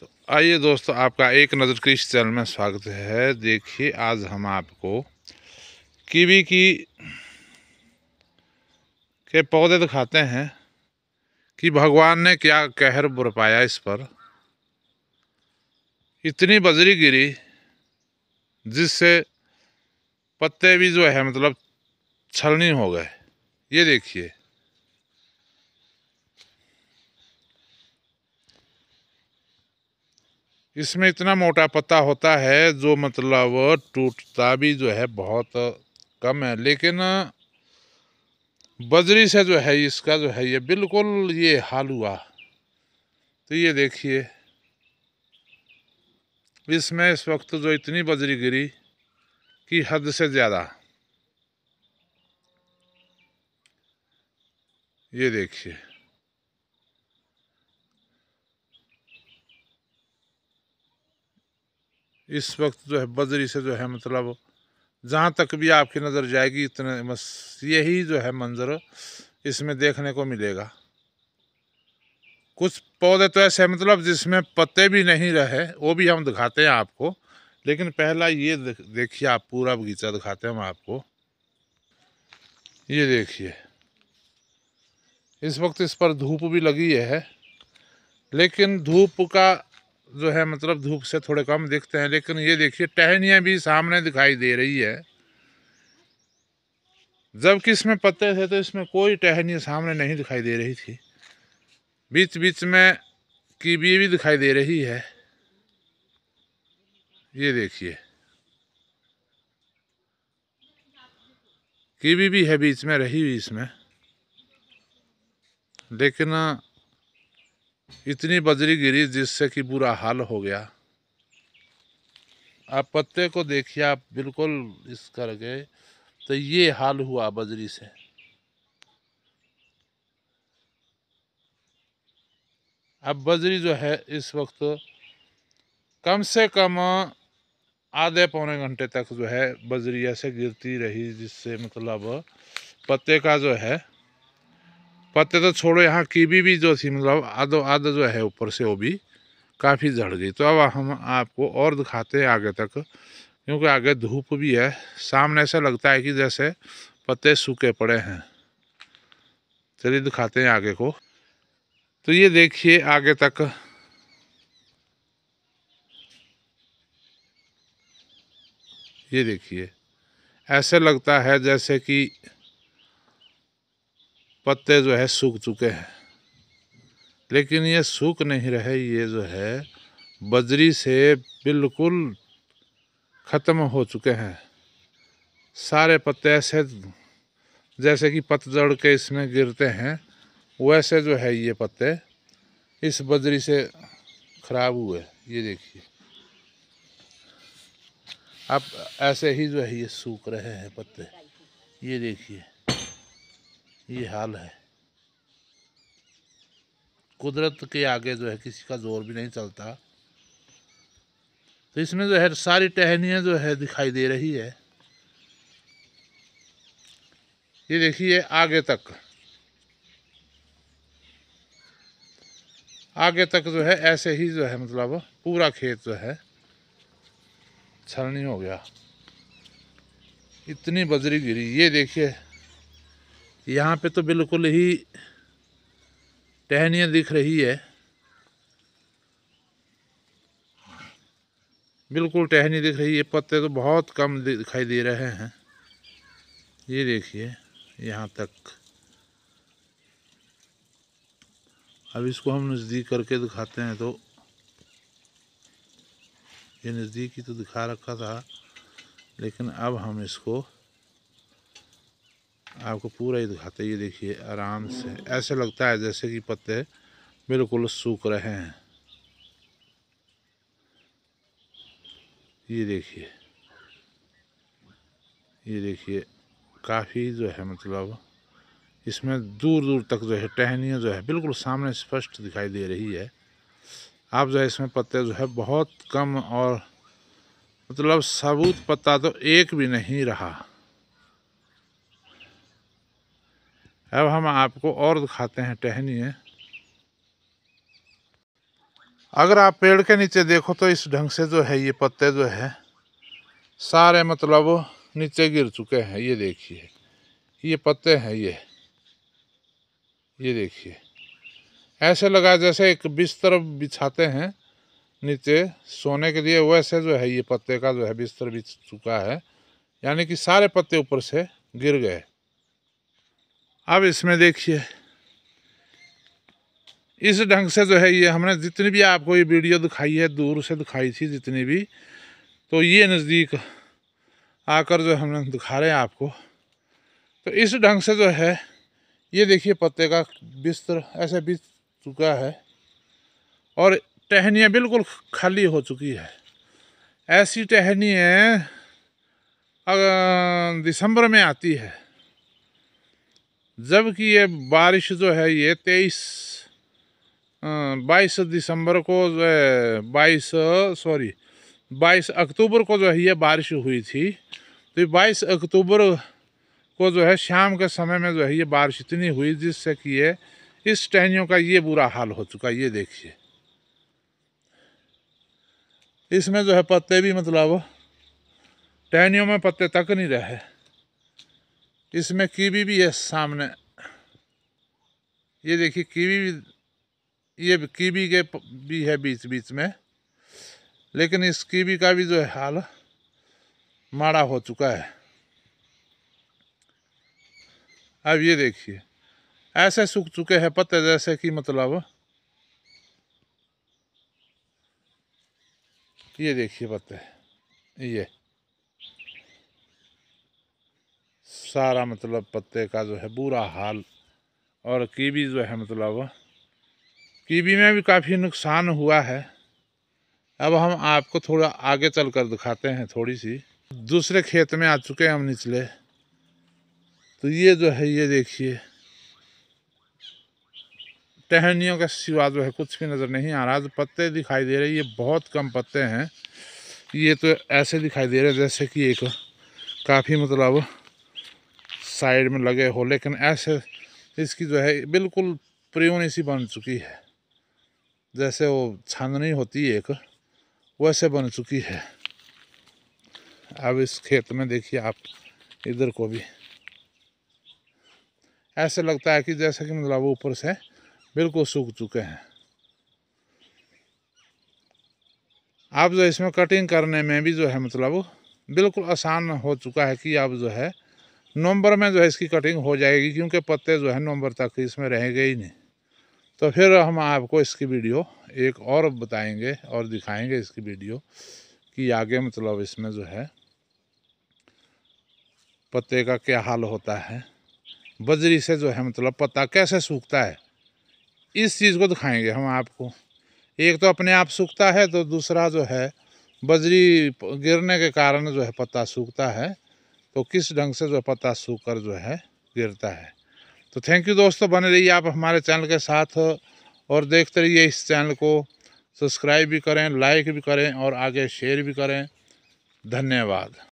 तो आइए दोस्तों आपका एक नज़र कृषि चैनल में स्वागत है देखिए आज हम आपको कीवी की के पौधे दिखाते हैं कि भगवान ने क्या कहर बुरपाया इस पर इतनी बजरी गिरी जिससे पत्ते भी जो है मतलब छलनी हो गए ये देखिए इसमें इतना मोटा पत्ता होता है जो मतलब टूटता भी जो है बहुत कम है लेकिन बजरी से जो है इसका जो है ये बिल्कुल ये हाल हुआ तो ये देखिए इसमें इस वक्त जो इतनी बजरी गिरी कि हद से ज़्यादा ये देखिए इस वक्त जो है बजरी से जो है मतलब जहाँ तक भी आपकी नज़र जाएगी इतने बस यही जो है मंज़र इसमें देखने को मिलेगा कुछ पौधे तो ऐसे मतलब जिसमें पत्ते भी नहीं रहे वो भी हम दिखाते हैं आपको लेकिन पहला ये देखिए आप पूरा बगीचा दिखाते हैं हम आपको ये देखिए इस वक्त इस पर धूप भी लगी है लेकिन धूप का जो है मतलब धूप से थोड़े कम दिखते हैं लेकिन ये देखिए टहनियाँ भी सामने दिखाई दे रही है जबकि इसमें पत्ते थे तो इसमें कोई टहनी सामने नहीं दिखाई दे रही थी बीच बीच में कीबी भी दिखाई दे रही है ये देखिए कीवी भी है बीच में रही हुई इसमें लेकिन इतनी बजरी गिरी जिससे कि बुरा हाल हो गया आप पत्ते को देखिए आप बिल्कुल इस कर गए तो ये हाल हुआ बजरी से अब बजरी जो है इस वक्त कम से कम आधे पौने घंटे तक जो है बजरी ऐसे गिरती रही जिससे मतलब पत्ते का जो है पत्ते तो छोड़ो यहाँ कीवी भी जो थी मतलब आधो आधा जो है ऊपर से वो भी काफ़ी झड़ गई तो अब हम आपको और दिखाते हैं आगे तक क्योंकि आगे धूप भी है सामने ऐसा लगता है कि जैसे पत्ते सूखे पड़े हैं चलिए दिखाते हैं आगे को तो ये देखिए आगे तक ये देखिए ऐसे लगता है जैसे कि पत्ते जो है सूख चुके हैं लेकिन ये सूख नहीं रहे ये जो है बजरी से बिल्कुल ख़त्म हो चुके हैं सारे पत्ते ऐसे जैसे कि पतझड़ के इसमें गिरते हैं वैसे जो है ये पत्ते इस बजरी से ख़राब हुए ये देखिए अब ऐसे ही जो है ये सूख रहे हैं पत्ते ये देखिए ये हाल है कुदरत के आगे जो है किसी का जोर भी नहीं चलता तो इसमें जो है सारी टहनियाँ जो है दिखाई दे रही है ये देखिए आगे तक आगे तक जो है ऐसे ही जो है मतलब पूरा खेत जो है छलनी हो गया इतनी बजरी गिरी ये देखिए यहाँ पे तो बिल्कुल ही टहनियाँ दिख रही है बिल्कुल टहनी दिख रही है पत्ते तो बहुत कम दिखाई दे रहे हैं ये देखिए यहाँ तक अब इसको हम नज़दीक करके दिखाते हैं तो ये नज़दीक ही तो दिखा रखा था लेकिन अब हम इसको आपको पूरा ही दिखाते ये देखिए आराम से ऐसे लगता है जैसे कि पत्ते बिल्कुल सूख रहे हैं ये देखिए ये देखिए काफ़ी जो है मतलब इसमें दूर दूर तक जो है टहनियाँ जो है बिल्कुल सामने स्पष्ट दिखाई दे रही है आप जो है इसमें पत्ते जो है बहुत कम और मतलब सबूत पत्ता तो एक भी नहीं रहा अब हम आपको और दिखाते हैं टहनी है अगर आप पेड़ के नीचे देखो तो इस ढंग से जो है ये पत्ते जो है सारे मतलब नीचे गिर चुके हैं ये देखिए ये पत्ते हैं ये ये देखिए ऐसे लगा जैसे एक बिस्तर बिछाते हैं नीचे सोने के लिए वैसे जो है ये पत्ते का जो है बिस्तर बिछ चुका है यानी कि सारे पत्ते ऊपर से गिर गए अब इसमें देखिए इस ढंग से जो है ये हमने जितनी भी आपको ये वीडियो दिखाई है दूर से दिखाई थी जितनी भी तो ये नज़दीक आकर जो हमने दिखा रहे हैं आपको तो इस ढंग से जो है ये देखिए पत्ते का बिस्तर ऐसे बीत चुका है और टहनियाँ बिल्कुल खाली हो चुकी है ऐसी टहनियाँ दिसंबर में आती है जबकि ये बारिश जो है ये तेईस बाईस दिसंबर को जो है बाईस सॉरी बाईस अक्टूबर को जो है ये बारिश हुई थी तो बाईस अक्टूबर को जो है शाम के समय में जो है ये बारिश इतनी हुई जिससे कि ये इस टहनियों का ये बुरा हाल हो चुका ये देखिए इसमें जो है पत्ते भी मतलब टहनियों में पत्ते तक नहीं रहे इसमें कीवी भी है सामने ये देखिए कीवी भी ये कीवी के भी है बीच बीच में लेकिन इस कीवी का भी जो है हाल माड़ा हो चुका है अब ये देखिए ऐसे सूख चुके हैं पत्ते जैसे कि मतलब ये देखिए पत्ते ये सारा मतलब पत्ते का जो है बुरा हाल और कीवी जो है मतलब कीवी में भी काफ़ी नुकसान हुआ है अब हम आपको थोड़ा आगे चल कर दिखाते हैं थोड़ी सी दूसरे खेत में आ चुके हैं हम निचले तो ये जो है ये देखिए टहनियों का सिवा जो है कुछ भी नज़र नहीं आ रहा जो पत्ते दिखाई दे रहे ये बहुत कम पत्ते हैं ये तो ऐसे दिखाई दे रहे जैसे कि एक काफ़ी मतलब साइड में लगे हो लेकिन ऐसे इसकी जो है बिल्कुल प्रियोनी सी बन चुकी है जैसे वो छाननी होती है एक वैसे बन चुकी है अब इस खेत में देखिए आप इधर को भी ऐसे लगता है कि जैसे कि मतलब ऊपर से बिल्कुल सूख चुके हैं आप जो इसमें कटिंग करने में भी जो है मतलब बिल्कुल आसान हो चुका है कि आप जो है नवंबर में जो है इसकी कटिंग हो जाएगी क्योंकि पत्ते जो है नवंबर तक इसमें रहेंगे ही नहीं तो फिर हम आपको इसकी वीडियो एक और बताएंगे और दिखाएंगे इसकी वीडियो कि आगे मतलब इसमें जो है पत्ते का क्या हाल होता है बजरी से जो है मतलब पत्ता कैसे सूखता है इस चीज़ को दिखाएंगे हम आपको एक तो अपने आप सूखता है तो दूसरा जो है बजरी गिरने के कारण जो है पत्ता सूखता है तो किस ढंग से जो पत्ता सूख कर जो है गिरता है तो थैंक यू दोस्तों बने रहिए आप हमारे चैनल के साथ और देखते रहिए इस चैनल को सब्सक्राइब भी करें लाइक भी करें और आगे शेयर भी करें धन्यवाद